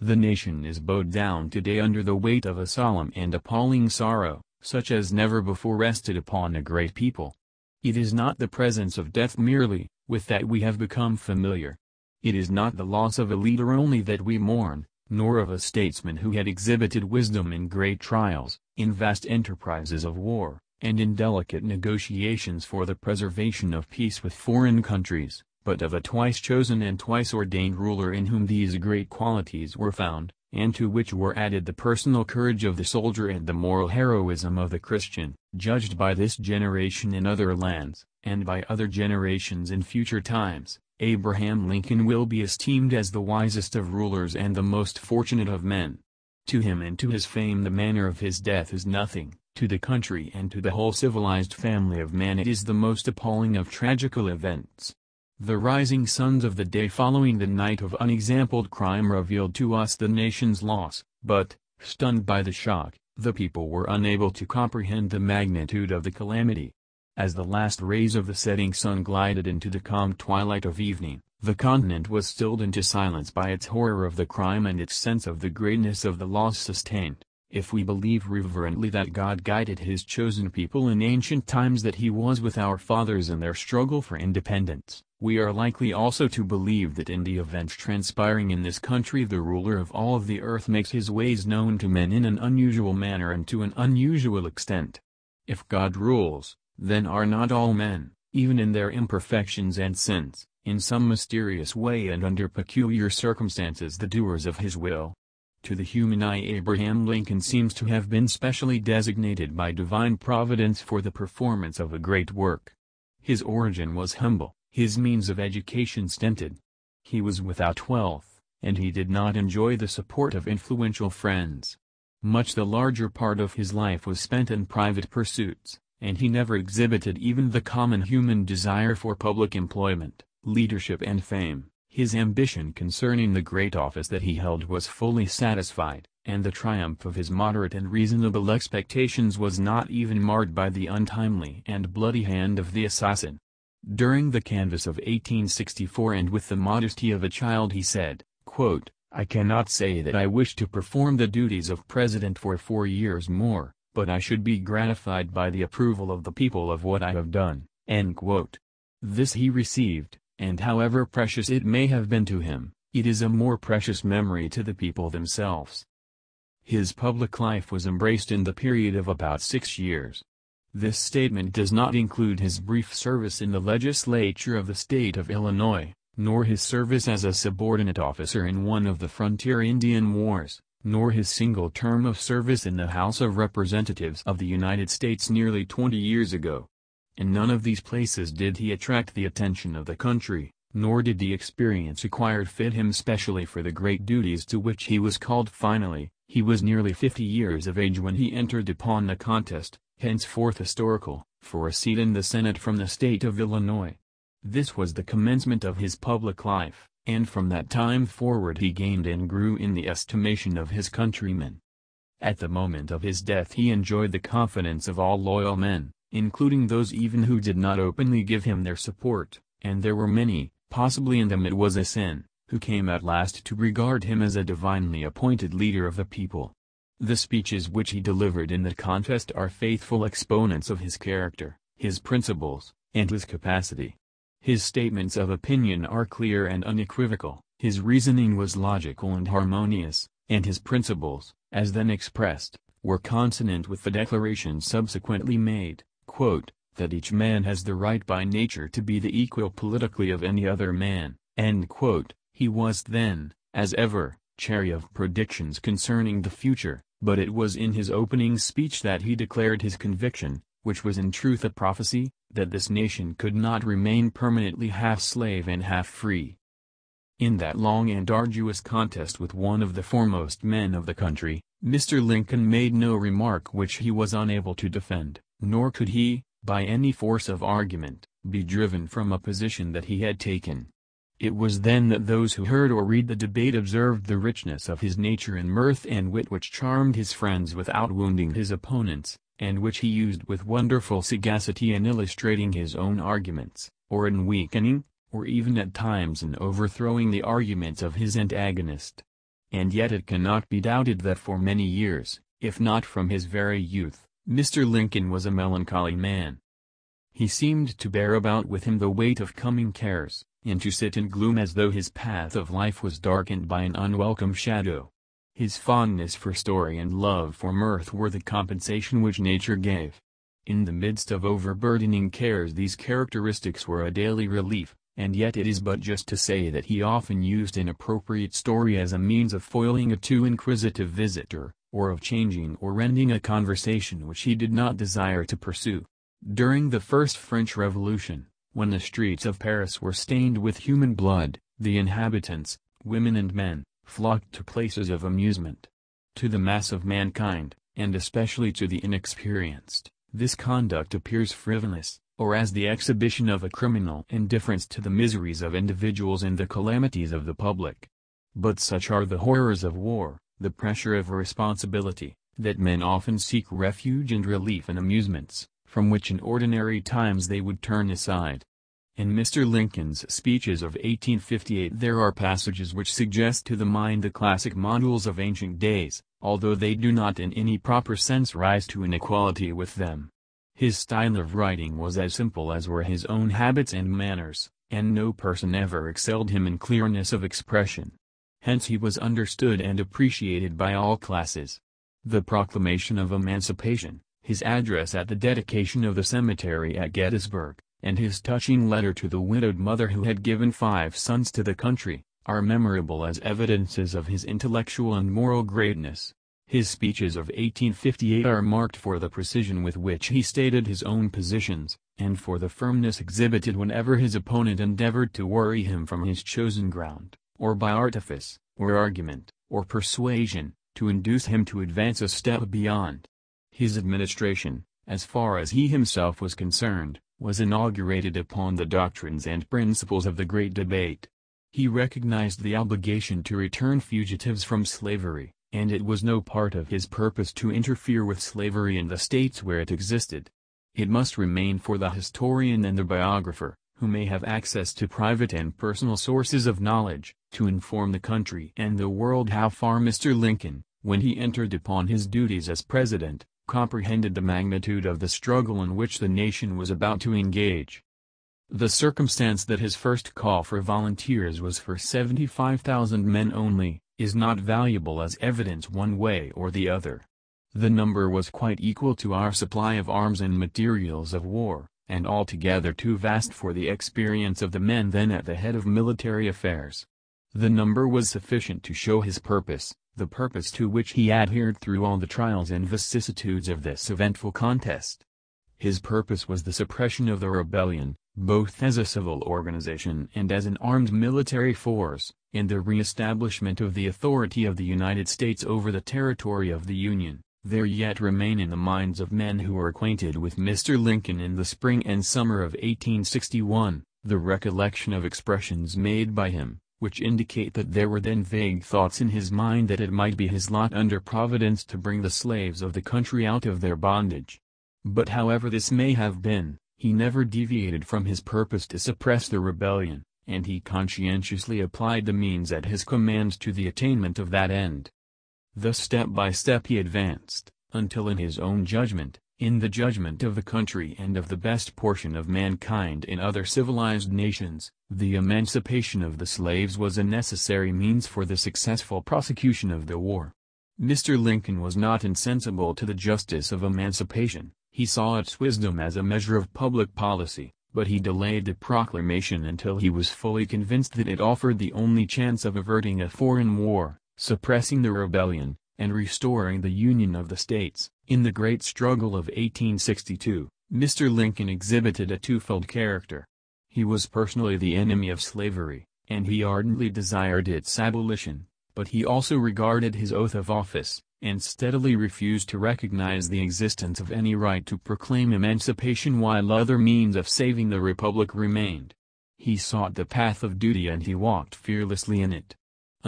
The nation is bowed down today under the weight of a solemn and appalling sorrow, such as never before rested upon a great people. It is not the presence of death merely, with that we have become familiar. It is not the loss of a leader only that we mourn, nor of a statesman who had exhibited wisdom in great trials, in vast enterprises of war, and in delicate negotiations for the preservation of peace with foreign countries but of a twice chosen and twice ordained ruler in whom these great qualities were found, and to which were added the personal courage of the soldier and the moral heroism of the Christian, judged by this generation in other lands, and by other generations in future times, Abraham Lincoln will be esteemed as the wisest of rulers and the most fortunate of men. To him and to his fame the manner of his death is nothing, to the country and to the whole civilized family of man it is the most appalling of tragical events. The rising suns of the day following the night of unexampled crime revealed to us the nation's loss, but, stunned by the shock, the people were unable to comprehend the magnitude of the calamity. As the last rays of the setting sun glided into the calm twilight of evening, the continent was stilled into silence by its horror of the crime and its sense of the greatness of the loss sustained. If we believe reverently that God guided his chosen people in ancient times that he was with our fathers in their struggle for independence, we are likely also to believe that in the events transpiring in this country the ruler of all of the earth makes his ways known to men in an unusual manner and to an unusual extent. If God rules, then are not all men, even in their imperfections and sins, in some mysterious way and under peculiar circumstances the doers of his will? To the human eye Abraham Lincoln seems to have been specially designated by divine providence for the performance of a great work. His origin was humble, his means of education stinted. He was without wealth, and he did not enjoy the support of influential friends. Much the larger part of his life was spent in private pursuits, and he never exhibited even the common human desire for public employment, leadership and fame. His ambition concerning the great office that he held was fully satisfied, and the triumph of his moderate and reasonable expectations was not even marred by the untimely and bloody hand of the assassin. During the canvass of 1864 and with the modesty of a child he said, quote, I cannot say that I wish to perform the duties of president for four years more, but I should be gratified by the approval of the people of what I have done. This he received, and however precious it may have been to him, it is a more precious memory to the people themselves. His public life was embraced in the period of about six years. This statement does not include his brief service in the legislature of the state of Illinois, nor his service as a subordinate officer in one of the frontier Indian Wars, nor his single term of service in the House of Representatives of the United States nearly 20 years ago. In none of these places did he attract the attention of the country, nor did the experience acquired fit him specially for the great duties to which he was called finally, he was nearly 50 years of age when he entered upon the contest, henceforth historical, for a seat in the Senate from the state of Illinois. This was the commencement of his public life, and from that time forward he gained and grew in the estimation of his countrymen. At the moment of his death he enjoyed the confidence of all loyal men, including those even who did not openly give him their support, and there were many, possibly in them it was a sin, who came at last to regard him as a divinely appointed leader of the people. The speeches which he delivered in the contest are faithful exponents of his character, his principles, and his capacity. His statements of opinion are clear and unequivocal, his reasoning was logical and harmonious, and his principles, as then expressed, were consonant with the declarations subsequently made quote, that each man has the right by nature to be the equal politically of any other man, end quote. He was then, as ever, chary of predictions concerning the future, but it was in his opening speech that he declared his conviction, which was in truth a prophecy, that this nation could not remain permanently half slave and half free. In that long and arduous contest with one of the foremost men of the country, Mr. Lincoln made no remark which he was unable to defend nor could he, by any force of argument, be driven from a position that he had taken. It was then that those who heard or read the debate observed the richness of his nature in mirth and wit which charmed his friends without wounding his opponents, and which he used with wonderful sagacity in illustrating his own arguments, or in weakening, or even at times in overthrowing the arguments of his antagonist. And yet it cannot be doubted that for many years, if not from his very youth, Mr. Lincoln was a melancholy man. He seemed to bear about with him the weight of coming cares, and to sit in gloom as though his path of life was darkened by an unwelcome shadow. His fondness for story and love for mirth were the compensation which nature gave. In the midst of overburdening cares these characteristics were a daily relief, and yet it is but just to say that he often used an appropriate story as a means of foiling a too inquisitive visitor, or of changing or ending a conversation which he did not desire to pursue. During the First French Revolution, when the streets of Paris were stained with human blood, the inhabitants, women and men, flocked to places of amusement. To the mass of mankind, and especially to the inexperienced, this conduct appears frivolous, or as the exhibition of a criminal indifference to the miseries of individuals and the calamities of the public. But such are the horrors of war, the pressure of responsibility, that men often seek refuge and relief in amusements, from which in ordinary times they would turn aside. In Mr. Lincoln's speeches of 1858 there are passages which suggest to the mind the classic models of ancient days, although they do not in any proper sense rise to an equality with them. His style of writing was as simple as were his own habits and manners, and no person ever excelled him in clearness of expression hence he was understood and appreciated by all classes. The Proclamation of Emancipation, his address at the dedication of the cemetery at Gettysburg, and his touching letter to the widowed mother who had given five sons to the country, are memorable as evidences of his intellectual and moral greatness. His speeches of 1858 are marked for the precision with which he stated his own positions, and for the firmness exhibited whenever his opponent endeavored to worry him from his chosen ground or by artifice, or argument, or persuasion, to induce him to advance a step beyond. His administration, as far as he himself was concerned, was inaugurated upon the doctrines and principles of the Great Debate. He recognized the obligation to return fugitives from slavery, and it was no part of his purpose to interfere with slavery in the states where it existed. It must remain for the historian and the biographer, who may have access to private and personal sources of knowledge, to inform the country and the world how far Mr. Lincoln, when he entered upon his duties as president, comprehended the magnitude of the struggle in which the nation was about to engage. The circumstance that his first call for volunteers was for 75,000 men only, is not valuable as evidence one way or the other. The number was quite equal to our supply of arms and materials of war, and altogether too vast for the experience of the men then at the head of military affairs. The number was sufficient to show his purpose, the purpose to which he adhered through all the trials and vicissitudes of this eventful contest. His purpose was the suppression of the rebellion, both as a civil organization and as an armed military force, and the re-establishment of the authority of the United States over the territory of the Union there yet remain in the minds of men who were acquainted with Mr. Lincoln in the spring and summer of 1861, the recollection of expressions made by him, which indicate that there were then vague thoughts in his mind that it might be his lot under Providence to bring the slaves of the country out of their bondage. But however this may have been, he never deviated from his purpose to suppress the rebellion, and he conscientiously applied the means at his command to the attainment of that end. Thus step by step he advanced, until in his own judgment, in the judgment of the country and of the best portion of mankind in other civilized nations, the emancipation of the slaves was a necessary means for the successful prosecution of the war. Mr. Lincoln was not insensible to the justice of emancipation, he saw its wisdom as a measure of public policy, but he delayed the proclamation until he was fully convinced that it offered the only chance of averting a foreign war, suppressing the rebellion, and restoring the Union of the States. In the Great Struggle of 1862, Mr. Lincoln exhibited a twofold character. He was personally the enemy of slavery, and he ardently desired its abolition, but he also regarded his oath of office, and steadily refused to recognize the existence of any right to proclaim emancipation while other means of saving the republic remained. He sought the path of duty and he walked fearlessly in it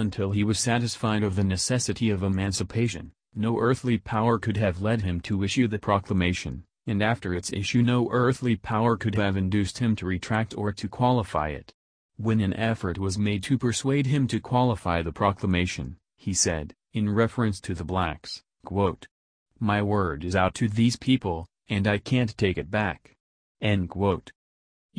until he was satisfied of the necessity of emancipation, no earthly power could have led him to issue the proclamation, and after its issue no earthly power could have induced him to retract or to qualify it. When an effort was made to persuade him to qualify the proclamation, he said, in reference to the blacks, quote, My word is out to these people, and I can't take it back. End quote.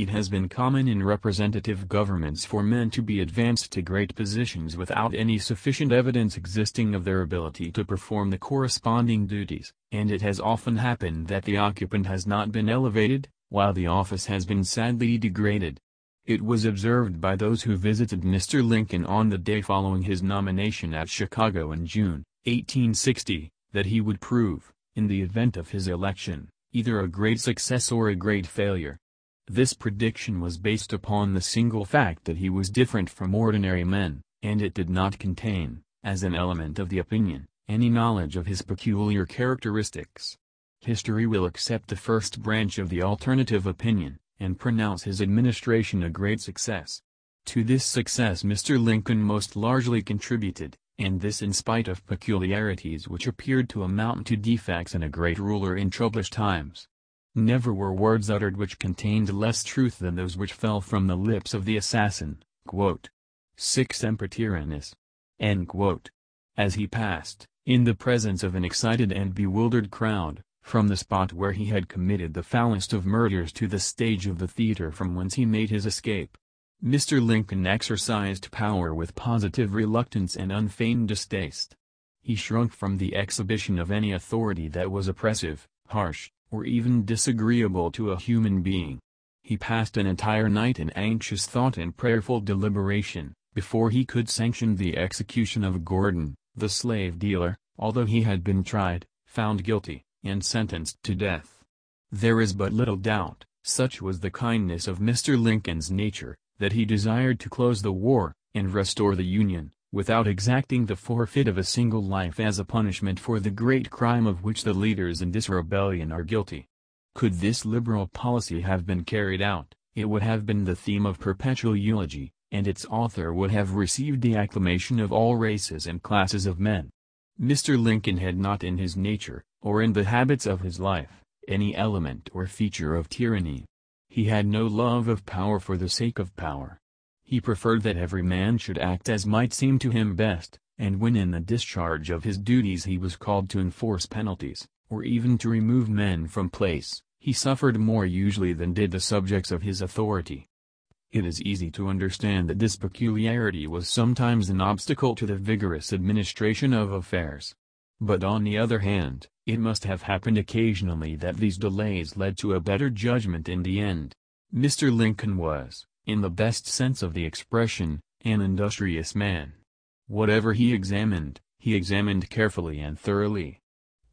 It has been common in representative governments for men to be advanced to great positions without any sufficient evidence existing of their ability to perform the corresponding duties, and it has often happened that the occupant has not been elevated, while the office has been sadly degraded. It was observed by those who visited Mr. Lincoln on the day following his nomination at Chicago in June, 1860, that he would prove, in the event of his election, either a great success or a great failure. This prediction was based upon the single fact that he was different from ordinary men, and it did not contain, as an element of the opinion, any knowledge of his peculiar characteristics. History will accept the first branch of the alternative opinion, and pronounce his administration a great success. To this success Mr. Lincoln most largely contributed, and this in spite of peculiarities which appeared to amount to defects in a great ruler in troublous times. Never were words uttered which contained less truth than those which fell from the lips of the assassin. Quote, Six Emperor As he passed, in the presence of an excited and bewildered crowd, from the spot where he had committed the foulest of murders to the stage of the theater from whence he made his escape. Mr. Lincoln exercised power with positive reluctance and unfeigned distaste. He shrunk from the exhibition of any authority that was oppressive, harsh, or even disagreeable to a human being. He passed an entire night in anxious thought and prayerful deliberation, before he could sanction the execution of Gordon, the slave dealer, although he had been tried, found guilty, and sentenced to death. There is but little doubt, such was the kindness of Mr. Lincoln's nature, that he desired to close the war, and restore the Union, without exacting the forfeit of a single life as a punishment for the great crime of which the leaders in this rebellion are guilty. Could this liberal policy have been carried out, it would have been the theme of perpetual eulogy, and its author would have received the acclamation of all races and classes of men. Mr. Lincoln had not in his nature, or in the habits of his life, any element or feature of tyranny. He had no love of power for the sake of power, he preferred that every man should act as might seem to him best, and when in the discharge of his duties he was called to enforce penalties, or even to remove men from place, he suffered more usually than did the subjects of his authority. It is easy to understand that this peculiarity was sometimes an obstacle to the vigorous administration of affairs. But on the other hand, it must have happened occasionally that these delays led to a better judgment in the end. Mr. Lincoln was, in the best sense of the expression, an industrious man. Whatever he examined, he examined carefully and thoroughly.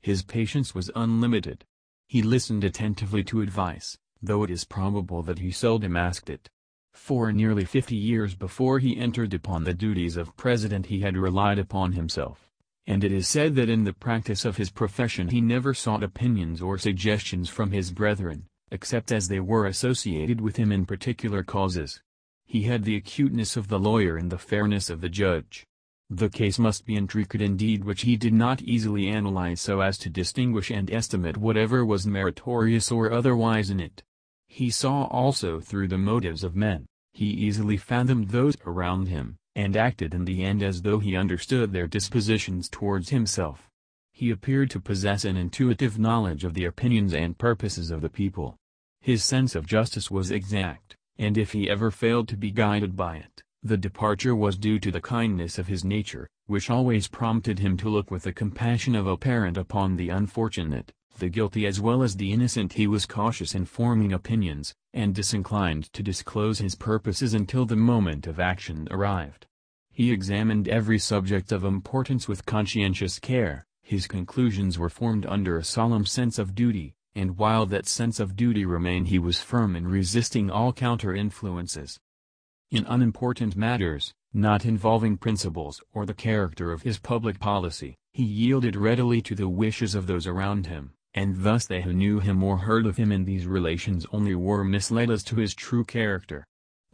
His patience was unlimited. He listened attentively to advice, though it is probable that he seldom asked it. For nearly fifty years before he entered upon the duties of president he had relied upon himself, and it is said that in the practice of his profession he never sought opinions or suggestions from his brethren, except as they were associated with him in particular causes. He had the acuteness of the lawyer and the fairness of the judge. The case must be intricate indeed which he did not easily analyze so as to distinguish and estimate whatever was meritorious or otherwise in it. He saw also through the motives of men, he easily fathomed those around him, and acted in the end as though he understood their dispositions towards himself. He appeared to possess an intuitive knowledge of the opinions and purposes of the people. His sense of justice was exact, and if he ever failed to be guided by it, the departure was due to the kindness of his nature, which always prompted him to look with the compassion of a parent upon the unfortunate, the guilty as well as the innocent he was cautious in forming opinions, and disinclined to disclose his purposes until the moment of action arrived. He examined every subject of importance with conscientious care, his conclusions were formed under a solemn sense of duty, and while that sense of duty remained he was firm in resisting all counter-influences. In unimportant matters, not involving principles or the character of his public policy, he yielded readily to the wishes of those around him, and thus they who knew him or heard of him in these relations only were misled as to his true character.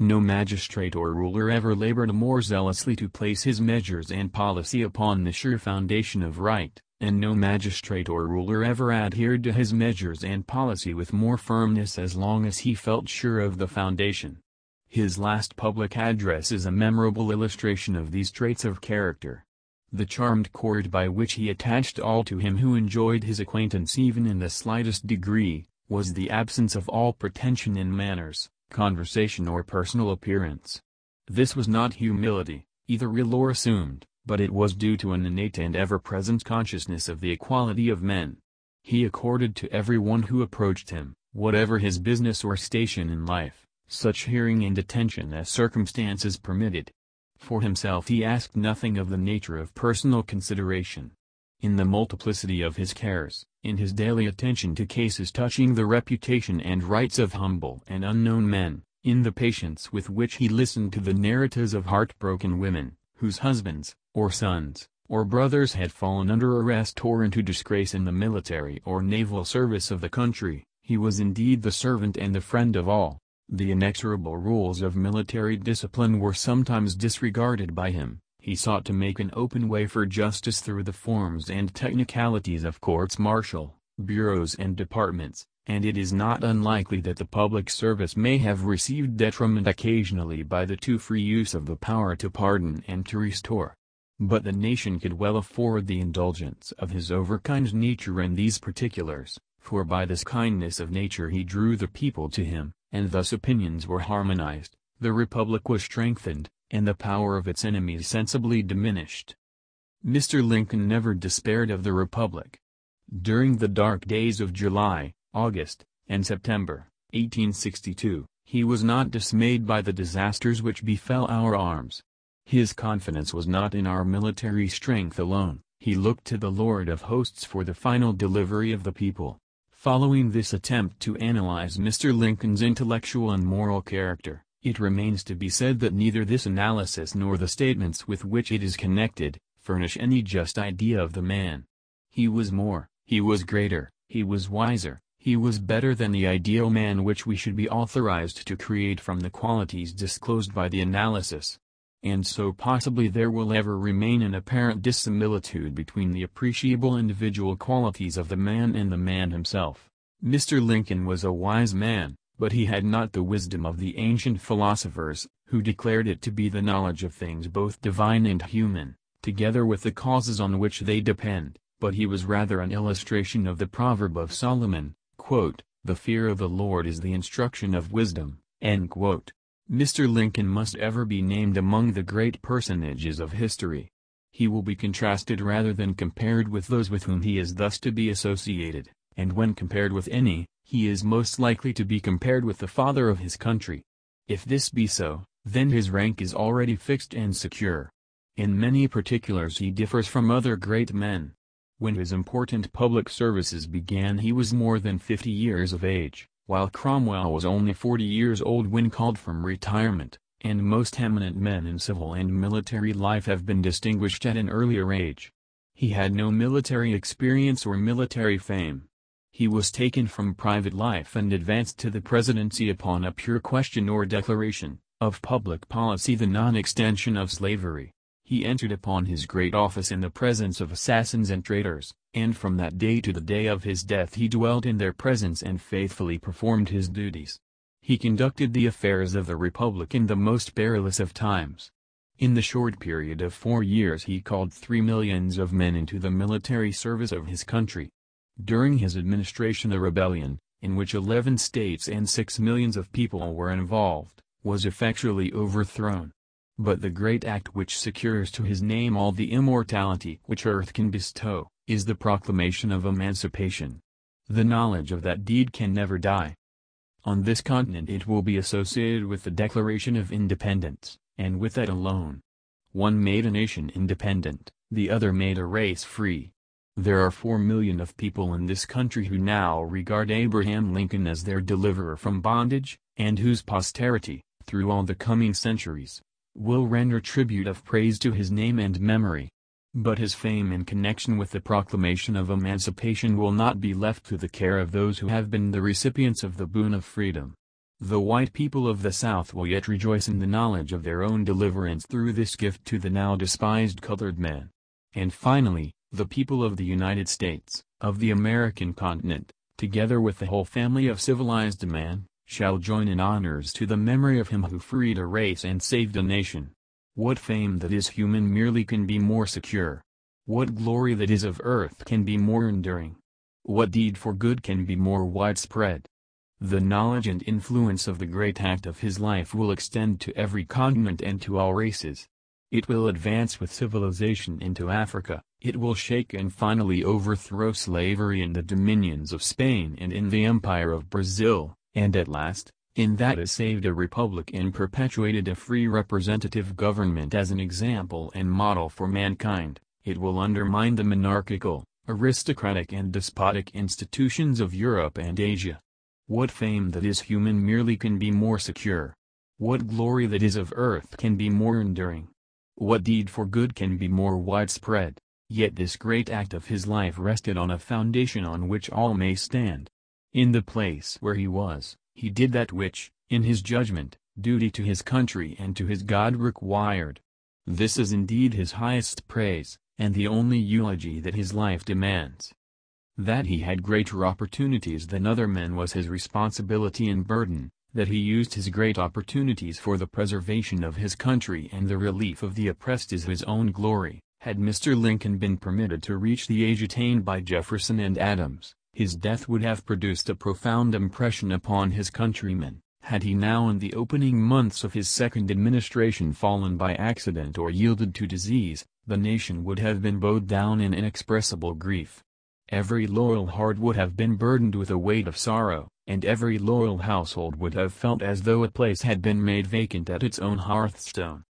No magistrate or ruler ever labored more zealously to place his measures and policy upon the sure foundation of right, and no magistrate or ruler ever adhered to his measures and policy with more firmness as long as he felt sure of the foundation. His last public address is a memorable illustration of these traits of character. The charmed cord by which he attached all to him who enjoyed his acquaintance even in the slightest degree, was the absence of all pretension in manners conversation or personal appearance. This was not humility, either real or assumed, but it was due to an innate and ever-present consciousness of the equality of men. He accorded to everyone who approached him, whatever his business or station in life, such hearing and attention as circumstances permitted. For himself he asked nothing of the nature of personal consideration, in the multiplicity of his cares, in his daily attention to cases touching the reputation and rights of humble and unknown men, in the patience with which he listened to the narratives of heartbroken women, whose husbands, or sons, or brothers had fallen under arrest or into disgrace in the military or naval service of the country, he was indeed the servant and the friend of all. The inexorable rules of military discipline were sometimes disregarded by him, he sought to make an open way for justice through the forms and technicalities of courts-martial, bureaus and departments, and it is not unlikely that the public service may have received detriment occasionally by the too free use of the power to pardon and to restore. But the nation could well afford the indulgence of his overkind nature in these particulars, for by this kindness of nature he drew the people to him, and thus opinions were harmonized, the republic was strengthened, and the power of its enemies sensibly diminished. Mr. Lincoln never despaired of the Republic. During the dark days of July, August, and September, 1862, he was not dismayed by the disasters which befell our arms. His confidence was not in our military strength alone, he looked to the Lord of hosts for the final delivery of the people. Following this attempt to analyze Mr. Lincoln's intellectual and moral character, it remains to be said that neither this analysis nor the statements with which it is connected, furnish any just idea of the man. He was more, he was greater, he was wiser, he was better than the ideal man which we should be authorized to create from the qualities disclosed by the analysis. And so possibly there will ever remain an apparent dissimilitude between the appreciable individual qualities of the man and the man himself. Mr. Lincoln was a wise man, but he had not the wisdom of the ancient philosophers, who declared it to be the knowledge of things both divine and human, together with the causes on which they depend, but he was rather an illustration of the proverb of Solomon, quote, The fear of the Lord is the instruction of wisdom. Mr. Lincoln must ever be named among the great personages of history. He will be contrasted rather than compared with those with whom he is thus to be associated, and when compared with any, he is most likely to be compared with the father of his country. If this be so, then his rank is already fixed and secure. In many particulars he differs from other great men. When his important public services began he was more than 50 years of age, while Cromwell was only 40 years old when called from retirement, and most eminent men in civil and military life have been distinguished at an earlier age. He had no military experience or military fame, he was taken from private life and advanced to the presidency upon a pure question or declaration, of public policy the non-extension of slavery. He entered upon his great office in the presence of assassins and traitors, and from that day to the day of his death he dwelt in their presence and faithfully performed his duties. He conducted the affairs of the Republic in the most perilous of times. In the short period of four years he called three millions of men into the military service of his country, during his administration a rebellion, in which 11 states and 6 millions of people were involved, was effectually overthrown. But the great act which secures to his name all the immortality which earth can bestow, is the proclamation of emancipation. The knowledge of that deed can never die. On this continent it will be associated with the Declaration of Independence, and with that alone. One made a nation independent, the other made a race free, there are 4 million of people in this country who now regard Abraham Lincoln as their deliverer from bondage, and whose posterity, through all the coming centuries, will render tribute of praise to his name and memory. But his fame in connection with the proclamation of emancipation will not be left to the care of those who have been the recipients of the boon of freedom. The white people of the South will yet rejoice in the knowledge of their own deliverance through this gift to the now despised colored man. And finally, the people of the United States, of the American continent, together with the whole family of civilized man, shall join in honors to the memory of him who freed a race and saved a nation. What fame that is human merely can be more secure. What glory that is of earth can be more enduring. What deed for good can be more widespread. The knowledge and influence of the great act of his life will extend to every continent and to all races. It will advance with civilization into Africa, it will shake and finally overthrow slavery in the dominions of Spain and in the Empire of Brazil, and at last, in that it saved a republic and perpetuated a free representative government as an example and model for mankind, it will undermine the monarchical, aristocratic and despotic institutions of Europe and Asia. What fame that is human merely can be more secure. What glory that is of earth can be more enduring. What deed for good can be more widespread. Yet this great act of his life rested on a foundation on which all may stand. In the place where he was, he did that which, in his judgment, duty to his country and to his God required. This is indeed his highest praise, and the only eulogy that his life demands. That he had greater opportunities than other men was his responsibility and burden, that he used his great opportunities for the preservation of his country and the relief of the oppressed is his own glory. Had Mr. Lincoln been permitted to reach the age attained by Jefferson and Adams, his death would have produced a profound impression upon his countrymen, had he now in the opening months of his second administration fallen by accident or yielded to disease, the nation would have been bowed down in inexpressible grief. Every loyal heart would have been burdened with a weight of sorrow, and every loyal household would have felt as though a place had been made vacant at its own hearthstone.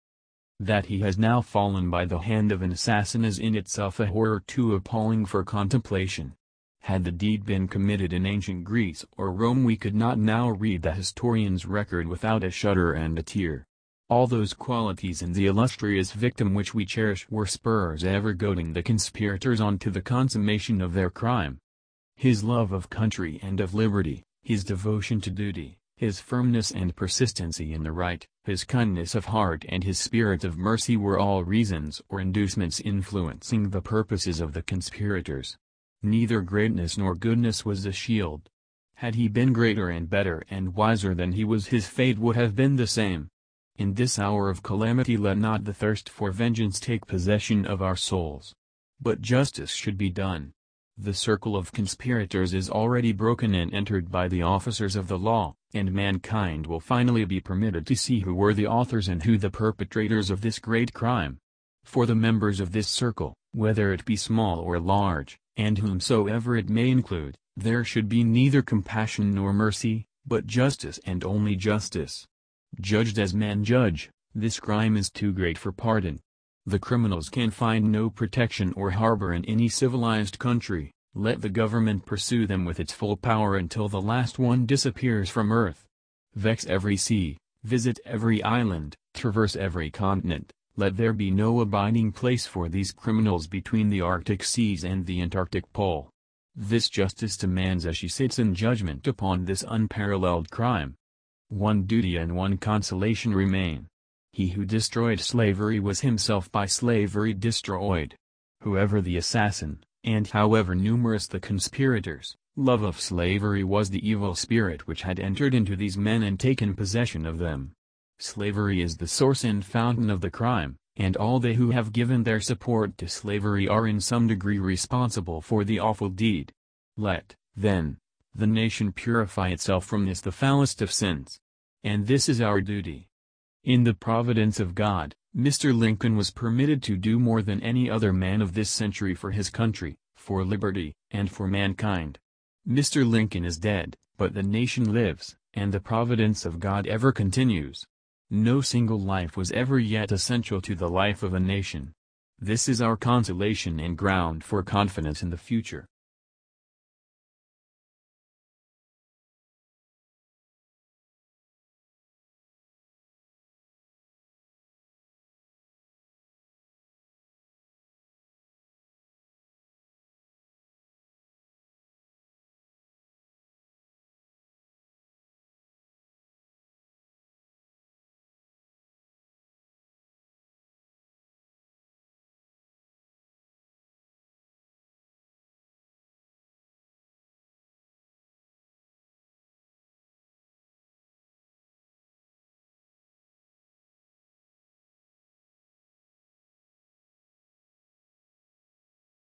That he has now fallen by the hand of an assassin is in itself a horror too appalling for contemplation. Had the deed been committed in ancient Greece or Rome we could not now read the historian's record without a shudder and a tear. All those qualities in the illustrious victim which we cherish were spurs ever goading the conspirators on to the consummation of their crime. His love of country and of liberty, his devotion to duty, his firmness and persistency in the right, his kindness of heart and his spirit of mercy were all reasons or inducements influencing the purposes of the conspirators. Neither greatness nor goodness was a shield. Had he been greater and better and wiser than he was his fate would have been the same. In this hour of calamity let not the thirst for vengeance take possession of our souls. But justice should be done, the circle of conspirators is already broken and entered by the officers of the law, and mankind will finally be permitted to see who were the authors and who the perpetrators of this great crime. For the members of this circle, whether it be small or large, and whomsoever it may include, there should be neither compassion nor mercy, but justice and only justice. Judged as men judge, this crime is too great for pardon, the criminals can find no protection or harbor in any civilized country, let the government pursue them with its full power until the last one disappears from earth. Vex every sea, visit every island, traverse every continent, let there be no abiding place for these criminals between the Arctic seas and the Antarctic pole. This justice demands as she sits in judgment upon this unparalleled crime. One duty and one consolation remain, he who destroyed slavery was himself by slavery destroyed. Whoever the assassin, and however numerous the conspirators, love of slavery was the evil spirit which had entered into these men and taken possession of them. Slavery is the source and fountain of the crime, and all they who have given their support to slavery are in some degree responsible for the awful deed. Let, then, the nation purify itself from this the foulest of sins. And this is our duty. In the providence of God, Mr. Lincoln was permitted to do more than any other man of this century for his country, for liberty, and for mankind. Mr. Lincoln is dead, but the nation lives, and the providence of God ever continues. No single life was ever yet essential to the life of a nation. This is our consolation and ground for confidence in the future.